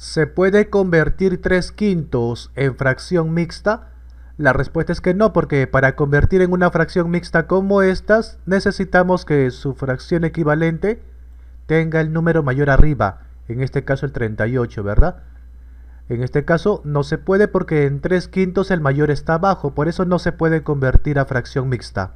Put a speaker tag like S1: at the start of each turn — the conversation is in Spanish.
S1: ¿Se puede convertir tres quintos en fracción mixta? La respuesta es que no, porque para convertir en una fracción mixta como estas, necesitamos que su fracción equivalente tenga el número mayor arriba, en este caso el 38, ¿verdad? En este caso no se puede porque en tres quintos el mayor está abajo, por eso no se puede convertir a fracción mixta.